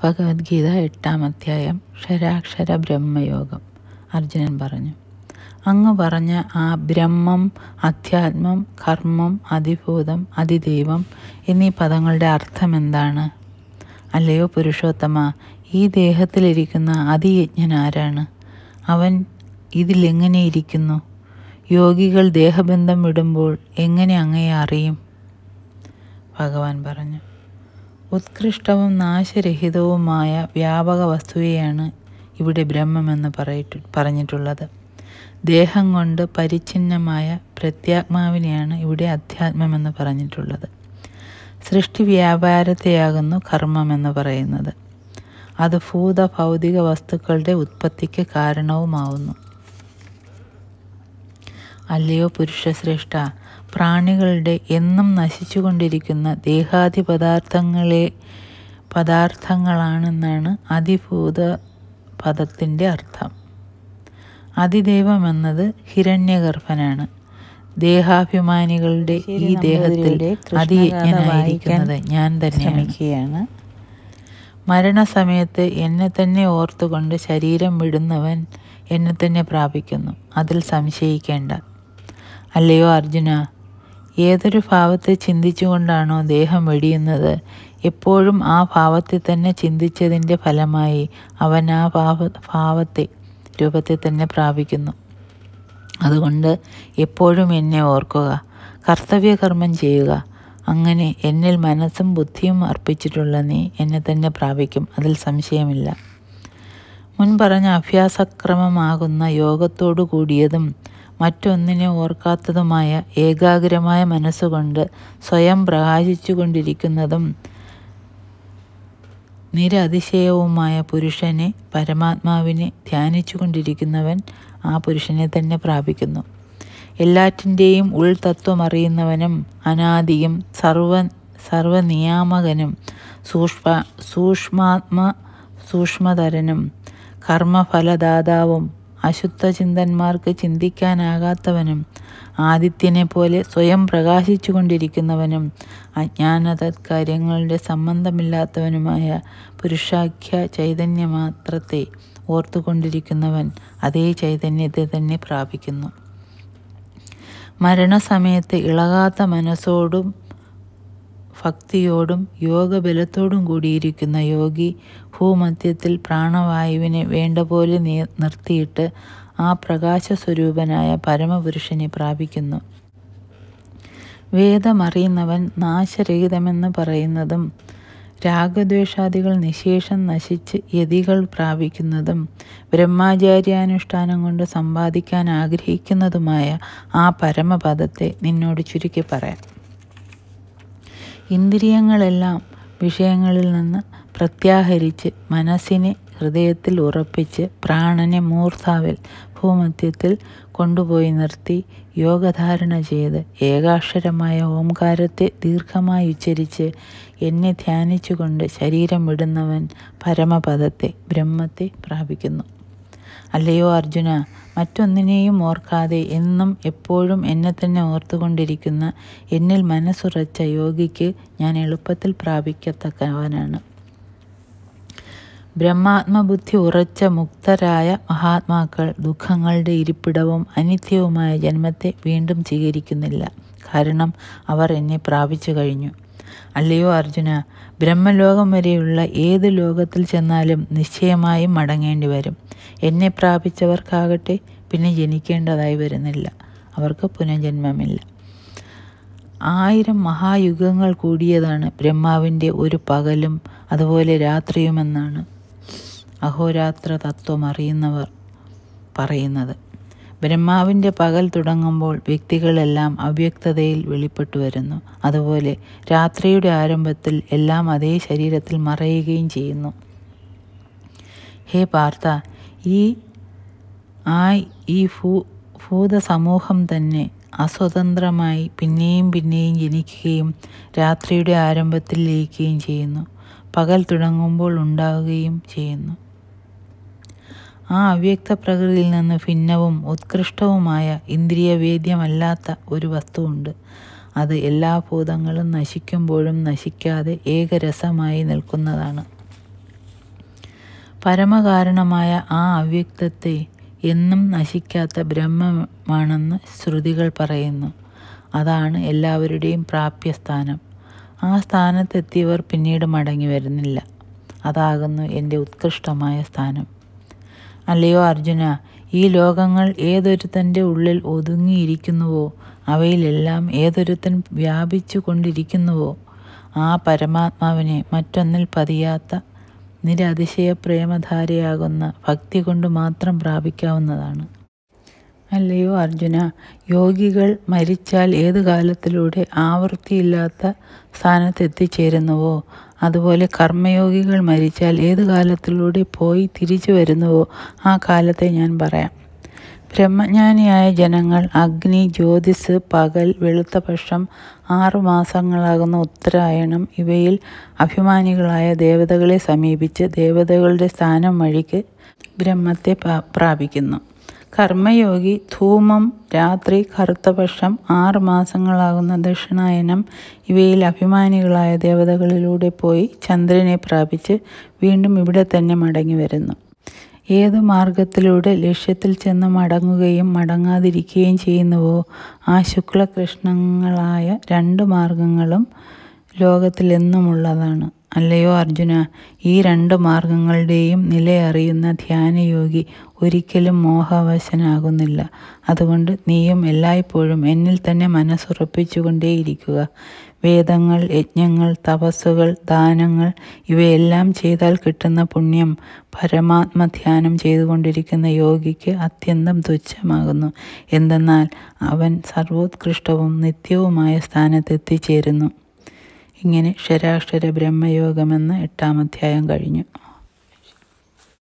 ഭഗവത്ഗീത എട്ടാം അധ്യായം ക്ഷരാക്ഷര ബ്രഹ്മയോഗം അർജുനൻ പറഞ്ഞു അങ്ങ് പറഞ്ഞ ആ ബ്രഹ്മം അധ്യാത്മം കർമ്മം അതിഭൂതം അതിദൈവം എന്നീ പദങ്ങളുടെ അർത്ഥം എന്താണ് അല്ലയോ പുരുഷോത്തമ ഈ ദേഹത്തിലിരിക്കുന്ന അതിയജ്ഞൻ ആരാണ് അവൻ ഇതിലെങ്ങനെ ഇരിക്കുന്നു യോഗികൾ ദേഹബന്ധം വിടുമ്പോൾ എങ്ങനെ അങ്ങയെ അറിയും ഭഗവാൻ പറഞ്ഞു ഉത്കൃഷ്ടവും നാശരഹിതവുമായ വ്യാപക വസ്തുവെയാണ് ഇവിടെ ബ്രഹ്മമെന്ന് പറയിട്ട് പറഞ്ഞിട്ടുള്ളത് ദേഹം കൊണ്ട് പരിച്ഛിന്നമായ പ്രത്യാത്മാവിനെയാണ് ഇവിടെ അധ്യാത്മമെന്ന് പറഞ്ഞിട്ടുള്ളത് സൃഷ്ടി വ്യാപാരത്തെയാകുന്നു കർമ്മമെന്ന് പറയുന്നത് അത് ഭൂത ഭൗതിക വസ്തുക്കളുടെ ഉത്പത്തിക്ക് കാരണവുമാവുന്നു അല്ലയോ പുരുഷശ്രേഷ്ഠ പ്രാണികളുടെ എന്നും നശിച്ചുകൊണ്ടിരിക്കുന്ന ദേഹാദി പദാർത്ഥങ്ങളെ പദാർത്ഥങ്ങളാണെന്നാണ് അതിഭൂത പദത്തിൻ്റെ അർത്ഥം അതിദൈവം എന്നത് ഹിരണ്യഗർഭനാണ് ദേഹാഭിമാനികളുടെ ഈ ദേഹത്തിൽ അതിയജ്ഞനായിരിക്കുന്നത് ഞാൻ തന്നെയാണ് മരണസമയത്ത് എന്നെ തന്നെ ഓർത്തുകൊണ്ട് ശരീരം വിടുന്നവൻ എന്നെ തന്നെ പ്രാപിക്കുന്നു അതിൽ സംശയിക്കേണ്ട അല്ലയോ അർജുന ഏതൊരു ഭാവത്തെ ചിന്തിച്ചുകൊണ്ടാണോ ദേഹം വെടിയുന്നത് എപ്പോഴും ആ ഭാവത്തെ തന്നെ ചിന്തിച്ചതിൻ്റെ ഫലമായി അവൻ ആ ഭാവ ഭാവത്തെ രൂപത്തെ തന്നെ പ്രാപിക്കുന്നു അതുകൊണ്ട് എപ്പോഴും എന്നെ ഓർക്കുക കർത്തവ്യകർമ്മം ചെയ്യുക അങ്ങനെ എന്നിൽ മനസ്സും ബുദ്ധിയും അർപ്പിച്ചിട്ടുള്ള നീ എന്നെ തന്നെ പ്രാപിക്കും അതിൽ സംശയമില്ല മുൻ പറഞ്ഞ അഭ്യാസക്രമമാകുന്ന യോഗത്തോടു കൂടിയതും മറ്റൊന്നിനെ ഓർക്കാത്തതുമായ ഏകാഗ്രമായ മനസ്സുകൊണ്ട് സ്വയം പ്രകാശിച്ചുകൊണ്ടിരിക്കുന്നതും നിരതിശയവുമായ പുരുഷനെ പരമാത്മാവിനെ ധ്യാനിച്ചുകൊണ്ടിരിക്കുന്നവൻ ആ പുരുഷനെ തന്നെ പ്രാപിക്കുന്നു എല്ലാറ്റിൻ്റെയും ഉൾതത്വം അറിയുന്നവനും അനാദിയും സർവ സർവനിയാമകനും സൂക്ഷ്മ സൂക്ഷ്മാത്മ സൂക്ഷ്മതരനും കർമ്മഫലദാതാവും അശുദ്ധചിന്തന്മാർക്ക് ചിന്തിക്കാനാകാത്തവനും ആദിത്യനെ പോലെ സ്വയം പ്രകാശിച്ചുകൊണ്ടിരിക്കുന്നവനും അജ്ഞാനത കാര്യങ്ങളുടെ സംബന്ധമില്ലാത്തവനുമായ പുരുഷാഖ്യ ചൈതന്യമാത്രത്തെ ഓർത്തുകൊണ്ടിരിക്കുന്നവൻ അതേ ചൈതന്യത്തെ തന്നെ പ്രാപിക്കുന്നു മരണസമയത്ത് ഇളകാത്ത മനസ്സോടും ഭക്തിയോടും യോഗബലത്തോടും കൂടിയിരിക്കുന്ന യോഗി ഭൂമധ്യത്തിൽ പ്രാണവായുവിനെ വേണ്ട പോലെ നിർത്തിയിട്ട് ആ പ്രകാശ സ്വരൂപനായ പരമപുരുഷനെ പ്രാപിക്കുന്നു വേദമറിയുന്നവൻ നാശരഹിതമെന്ന് പറയുന്നതും രാഗദ്വേഷാദികൾ നിശേഷം നശിച്ച് യതികൾ പ്രാപിക്കുന്നതും ബ്രഹ്മാചാര്യാനുഷ്ഠാനം കൊണ്ട് സമ്പാദിക്കാൻ ആഗ്രഹിക്കുന്നതുമായ ആ പരമപദത്തെ നിന്നോട് ചുരുക്കി പറയാം ഇന്ദ്രിയങ്ങളെല്ലാം വിഷയങ്ങളിൽ നിന്ന് പ്രത്യാഹരിച്ച് മനസ്സിനെ ഹൃദയത്തിൽ ഉറപ്പിച്ച് പ്രാണനെ മൂർധാവിൽ ഭൂമധ്യത്തിൽ കൊണ്ടുപോയി നിർത്തി യോഗധാരണ ചെയ്ത് ഏകാക്ഷരമായ ഓംകാരത്തെ ദീർഘമായി ഉച്ചരിച്ച് എന്നെ ധ്യാനിച്ചുകൊണ്ട് ശരീരം വിടുന്നവൻ പരമപദത്തെ ബ്രഹ്മത്തെ പ്രാപിക്കുന്നു അല്ലയോ അർജുന മറ്റൊന്നിനെയും ഓർക്കാതെ എന്നും എപ്പോഴും എന്നെ തന്നെ ഓർത്തുകൊണ്ടിരിക്കുന്ന എന്നിൽ മനസ്സുറച്ച യോഗിക്ക് ഞാൻ എളുപ്പത്തിൽ പ്രാപിക്കത്തക്കവനാണ് ബ്രഹ്മാത്മബുദ്ധി ഉറച്ച മുക്തരായ മഹാത്മാക്കൾ ദുഃഖങ്ങളുടെ ഇരിപ്പിടവും അനിത്യവുമായ ജന്മത്തെ വീണ്ടും സ്വീകരിക്കുന്നില്ല കാരണം അവർ എന്നെ പ്രാപിച്ചു കഴിഞ്ഞു അല്ലയോ അർജുന ബ്രഹ്മലോകം വരെയുള്ള ഏത് ലോകത്തിൽ ചെന്നാലും നിശ്ചയമായും മടങ്ങേണ്ടി വരും എന്നെ പ്രാപിച്ചവർക്കാകട്ടെ പിന്നെ ജനിക്കേണ്ടതായി വരുന്നില്ല അവർക്ക് പുനർജന്മമില്ല ആയിരം മഹായുഗങ്ങൾ കൂടിയതാണ് ബ്രഹ്മാവിൻ്റെ ഒരു പകലും അതുപോലെ രാത്രിയുമെന്നാണ് അഹോരാത്ര തത്വം അറിയുന്നവർ പറയുന്നത് ബ്രഹ്മാവിൻ്റെ പകൽ തുടങ്ങുമ്പോൾ വ്യക്തികളെല്ലാം അവ്യക്തതയിൽ വെളിപ്പെട്ടു വരുന്നു അതുപോലെ രാത്രിയുടെ ആരംഭത്തിൽ എല്ലാം അതേ ശരീരത്തിൽ മറയുകയും ചെയ്യുന്നു ഹേ പാർത്ത ഈ ആ ഈ ഭൂ ഭൂതസമൂഹം തന്നെ അസ്വതന്ത്രമായി പിന്നെയും പിന്നെയും ജനിക്കുകയും രാത്രിയുടെ ആരംഭത്തിൽ ലയിക്കുകയും ചെയ്യുന്നു പകൽ തുടങ്ങുമ്പോൾ ഉണ്ടാവുകയും ചെയ്യുന്നു ആ അവ്യക്ത പ്രകൃതിയിൽ നിന്ന് ഭിന്നവും ഉത്കൃഷ്ടവുമായ ഇന്ദ്രിയവേദ്യമല്ലാത്ത ഒരു വസ്തുവുണ്ട് അത് എല്ലാ ഭൂതങ്ങളും നശിക്കുമ്പോഴും നശിക്കാതെ ഏകരസമായി നിൽക്കുന്നതാണ് പരമകാരണമായ ആ അവ്യക്തത്തെ എന്നും നശിക്കാത്ത ബ്രഹ്മമാണെന്ന് ശ്രുതികൾ പറയുന്നു അതാണ് എല്ലാവരുടെയും പ്രാപ്യസ്ഥാനം ആ സ്ഥാനത്തെത്തിയവർ പിന്നീട് മടങ്ങി വരുന്നില്ല അതാകുന്നു എൻ്റെ ഉത്കൃഷ്ടമായ സ്ഥാനം അല്ലയോ അർജുന ഈ ലോകങ്ങൾ ഏതൊരുത്തൻ്റെ ഉള്ളിൽ ഒതുങ്ങിയിരിക്കുന്നുവോ അവയിലെല്ലാം ഏതൊരുത്തൻ വ്യാപിച്ചു കൊണ്ടിരിക്കുന്നുവോ ആ പരമാത്മാവിനെ മറ്റൊന്നിൽ പതിയാത്ത നിരതിശയ പ്രേമധാരയാകുന്ന ഭക്തി കൊണ്ട് മാത്രം പ്രാപിക്കാവുന്നതാണ് അല്ലയോ അർജുന യോഗികൾ മരിച്ചാൽ ഏത് കാലത്തിലൂടെ ആവൃത്തിയില്ലാത്ത സ്ഥാനത്തെത്തിച്ചേരുന്നുവോ അതുപോലെ കർമ്മയോഗികൾ മരിച്ചാൽ ഏത് കാലത്തിലൂടെ പോയി തിരിച്ചു വരുന്നുവോ ആ കാലത്തെ ഞാൻ പറയാം ബ്രഹ്മജ്ഞാനിയായ ജനങ്ങൾ അഗ്നി ജ്യോതിസ് പകൽ വെളുത്ത പക്ഷം ആറു മാസങ്ങളാകുന്ന ഉത്തരായണം ഇവയിൽ അഭിമാനികളായ ദേവതകളെ സമീപിച്ച് ദേവതകളുടെ സ്ഥാനം വഴിക്ക് ബ്രഹ്മത്തെ പ്രാപിക്കുന്നു കർമ്മയോഗി ധൂമം രാത്രി കറുത്തപക്ഷം ആറ് മാസങ്ങളാകുന്ന ദക്ഷിണായനം ഇവയിൽ അഭിമാനികളായ ദേവതകളിലൂടെ പോയി ചന്ദ്രനെ പ്രാപിച്ച് വീണ്ടും ഇവിടെ തന്നെ മടങ്ങി വരുന്നു ഏത് മാർഗത്തിലൂടെ ലക്ഷ്യത്തിൽ ചെന്ന് മടങ്ങുകയും മടങ്ങാതിരിക്കുകയും ചെയ്യുന്നുവോ ആ ശുക്ലകൃഷ്ണങ്ങളായ രണ്ട് മാർഗങ്ങളും ലോകത്തിലെന്നുമുള്ളതാണ് അല്ലയോ അർജുന ഈ രണ്ട് മാർഗങ്ങളുടെയും നിലയറിയുന്ന ധ്യാനയോഗി ഒരിക്കലും മോഹവശനാകുന്നില്ല അതുകൊണ്ട് നീയും എല്ലായ്പ്പോഴും എന്നിൽ തന്നെ മനസ്സുറപ്പിച്ചുകൊണ്ടേയിരിക്കുക വേദങ്ങൾ യജ്ഞങ്ങൾ തപസ്സുകൾ ദാനങ്ങൾ ഇവയെല്ലാം ചെയ്താൽ കിട്ടുന്ന പുണ്യം പരമാത്മധ്യാനം ധ്യാനം ചെയ്തുകൊണ്ടിരിക്കുന്ന യോഗിക്ക് അത്യന്തം തുച്ഛമാകുന്നു എന്തെന്നാൽ അവൻ സർവോത്കൃഷ്ടവും നിത്യവുമായ സ്ഥാനത്തെത്തിച്ചേരുന്നു ഇങ്ങനെ ക്ഷരാക്ഷര ബ്രഹ്മയോഗമെന്ന് എട്ടാം അധ്യായം കഴിഞ്ഞു